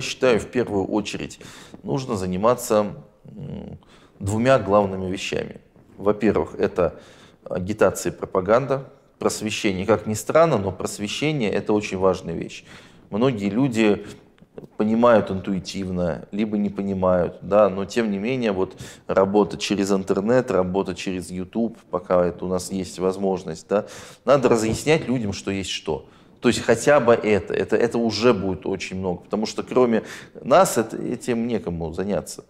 Считаю, в первую очередь нужно заниматься двумя главными вещами. Во-первых, это агитация и пропаганда, просвещение. Как ни странно, но просвещение – это очень важная вещь. Многие люди понимают интуитивно, либо не понимают, да, но тем не менее вот работа через интернет, работа через YouTube, пока это у нас есть возможность, да, надо разъяснять людям, что есть что – то есть хотя бы это, это, это уже будет очень много, потому что кроме нас это, этим некому заняться.